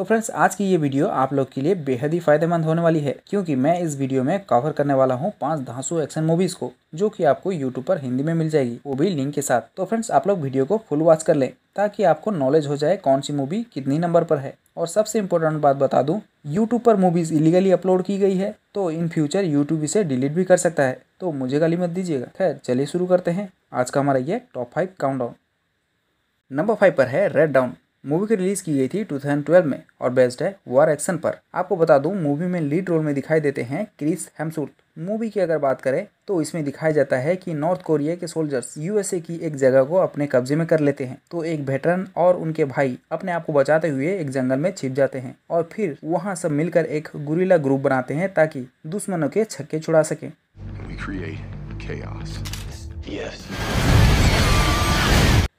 तो फ्रेंड्स आज की ये वीडियो आप लोग के लिए बेहद ही फायदेमंद होने वाली है क्योंकि मैं इस वीडियो में कवर करने वाला हूँ पांच धांसू एक्शन मूवीज को जो कि आपको यूट्यूब पर हिंदी में मिल जाएगी वो भी लिंक के साथ तो फ्रेंड्स आप लोग वीडियो को फुल वॉच कर लें ताकि आपको नॉलेज हो जाए कौन सी मूवी कितनी नंबर पर है और सबसे इम्पोर्टेंट बात बता दूँ यूट्यूब पर मूवीज़ इलीगली अपलोड की गई है तो इन फ्यूचर यूट्यूब इसे डिलीट भी कर सकता है तो मुझे गाली मत दीजिएगा खैर चलिए शुरू करते हैं आज का हमारा ये top five count number five पर है रेड डाउन मूवी की रिलीज़ की गई थी 2012 में और बेस्ड है वॉर एक्शन पर आपको बता दूं मूवी में लीड रोल में दिखाई देते हैं क्रिस हेम्सूर्थ मूवी की अगर बात करें तो इसमें दिखाया जाता है कि नॉर्थ कोरिया के सोल्जर्स यूएसए की एक जगह को अपने कब्जे में कर लेते हैं तो एक वेटरन और उनके भाई अपने आप को बचाते हुए एक जंगल में छिप जाते हैं और फिर वहाँ सब मिलकर एक गुरीला ग्रुप बनाते हैं ताकि दुश्मनों के छक्के छुड़ा सके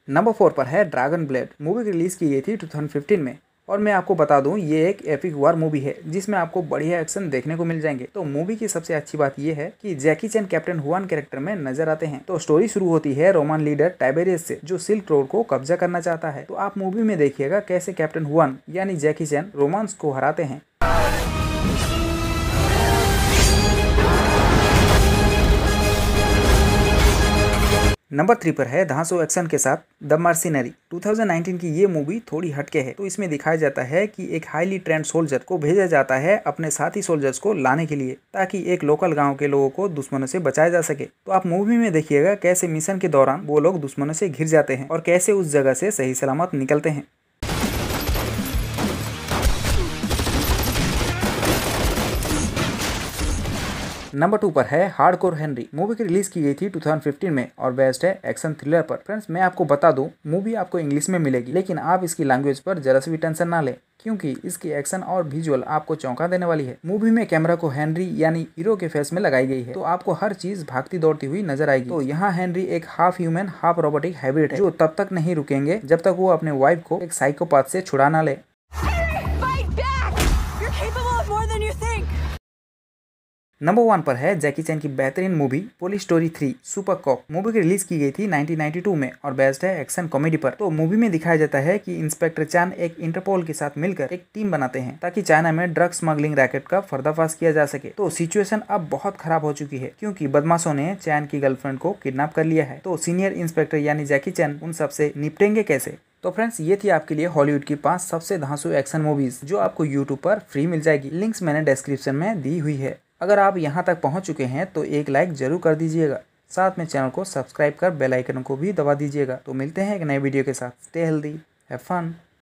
नंबर फोर पर है ड्रैगन ब्लेड मूवी रिलीज़ की गई थी 2015 में और मैं आपको बता दूं ये एक एपिक वार मूवी है जिसमें आपको बढ़िया एक्शन देखने को मिल जाएंगे तो मूवी की सबसे अच्छी बात यह है कि Jackie Chan captain Huan character में नजर आते हैं तो स्टोरी शुरू होती है रोमान लीडर टाइबेरियस से जो सिल्क रोड को कब्जा करना चाहता है तो आप मूवी में देखिएगा कैसे कैप्टन हुआन यानी जैकी चैन रोमांस को हराते हैं नंबर थ्री पर है धांसो एक्शन के साथ द मार्सिनरी 2019 की ये मूवी थोड़ी हटके है तो इसमें दिखाया जाता है कि एक हाईली ट्रेंड सोल्जर को भेजा जाता है अपने साथी सोल्जर्स को लाने के लिए ताकि एक लोकल गांव के लोगों को दुश्मनों से बचाया जा सके तो आप मूवी में देखिएगा कैसे मिशन के दौरान वो लोग दुश्मनों से घिर जाते हैं और कैसे उस जगह से सही सलामत निकलते हैं नंबर टू पर है हार्ड कोर हेनरी मूवी की रिलीज की गई थी 2015 में और बेस्ट है एक्शन थ्रिलर पर फ्रेंड्स मैं आपको बता दूं मूवी आपको इंग्लिश में मिलेगी लेकिन आप इसकी लैंग्वेज पर जरा सी भी टेंशन ना लें क्योंकि इसकी एक्शन और विजुअल आपको चौंका देने वाली है मूवी में कैमरा को हेनरी यानी हीरो के फेस में लगाई गई है तो आपको हर चीज भागती दौड़ती हुई नजर आएगी तो यहाँ हेनरी एक half human half robotic hybrid है जो तब तक नहीं रुकेंगे जब तक वो अपने वाइफ को एक साइकोपाथ से छुड़ा ना ले नंबर वन पर है जैकी चैन की बेहतरीन movie police story three supercop movie की रिलीज की गई थी 1992 में और बेस्ट है एक्शन कॉमेडी पर तो मूवी में दिखाया जाता है कि इंस्पेक्टर चैन एक इंटरपोल के साथ मिलकर एक टीम बनाते हैं ताकि चाइना में ड्रग स्मगलिंग रैकेट का पर्दाफाश किया जा सके तो सिचुएशन अब बहुत खराब हो चुकी है क्यूँकी बदमाशों ने चैन की गर्लफ्रेंड को किडनैप कर लिया है तो सीनियर इंस्पेक्टर यानी जैकी चैन उन सबसे निपटेंगे कैसे तो फ्रेंड्स ये थी आपके लिए हॉलीवुड की पांच सबसे धांसू एक्शन मूवीज जो आपको यूट्यूब पर फ्री मिल जाएगी लिंक्स मैंने डिस्क्रिप्शन में दी हुई है अगर आप यहाँ तक पहुँच चुके हैं तो एक लाइक ज़रूर कर दीजिएगा साथ में चैनल को सब्सक्राइब कर बेल आइकन को भी दबा दीजिएगा तो मिलते हैं एक नए वीडियो के साथ स्टे हेल्दी हैव फन